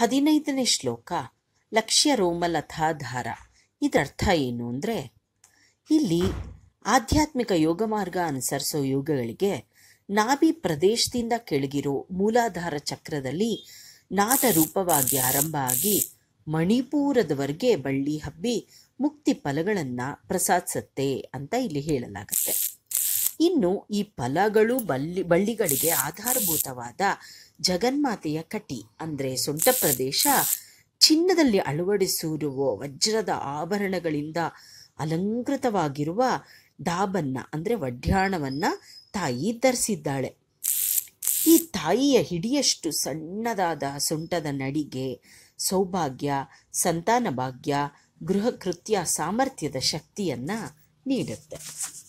ಹದಿನೈದನೇ ಶ್ಲೋಕ ಲಕ್ಷ್ಯ ರೋಮಲಥಾಧಾರ ಇದರ್ಥ ಏನು ಅಂದರೆ ಇಲ್ಲಿ ಆಧ್ಯಾತ್ಮಿಕ ಯೋಗ ಮಾರ್ಗ ಅನುಸರಿಸೋ ಯೋಗಗಳಿಗೆ ನಾಭಿ ಪ್ರದೇಶದಿಂದ ಕೆಳಗಿರೋ ಮೂಲಾಧಾರ ಚಕ್ರದಲ್ಲಿ ನಾದ ರೂಪವಾಗಿ ಆರಂಭ ಆಗಿ ಮಣಿಪುರದವರೆಗೆ ಬಳ್ಳಿ ಹಬ್ಬಿ ಮುಕ್ತಿ ಫಲಗಳನ್ನು ಪ್ರಸಾದಿಸುತ್ತೆ ಅಂತ ಇಲ್ಲಿ ಹೇಳಲಾಗುತ್ತೆ ಇನ್ನು ಈ ಫಲಗಳು ಬಳ್ಳಿ ಬಳ್ಳಿಗಳಿಗೆ ಆಧಾರಭೂತವಾದ ಜಗನ್ಮಾತೆಯ ಕಟಿ ಅಂದರೆ ಸೊಂಟ ಪ್ರದೇಶ ಚಿನ್ನದಲ್ಲಿ ಅಳವಡಿಸಿರುವ ವಜ್ರದ ಆಭರಣಗಳಿಂದ ಅಲಂಕೃತವಾಗಿರುವ ಡಾಬನ್ನ ಅಂದರೆ ವಡ್ಯಾಣವನ್ನು ತಾಯಿ ಧರಿಸಿದ್ದಾಳೆ ಈ ತಾಯಿಯ ಹಿಡಿಯಷ್ಟು ಸಣ್ಣದಾದ ಸೊಂಟದ ನಡಿಗೆ ಸೌಭಾಗ್ಯ ಸಂತಾನ ಭಾಗ್ಯ ಗೃಹ ಕೃತ್ಯ ಸಾಮರ್ಥ್ಯದ ಶಕ್ತಿಯನ್ನು ನೀಡುತ್ತೆ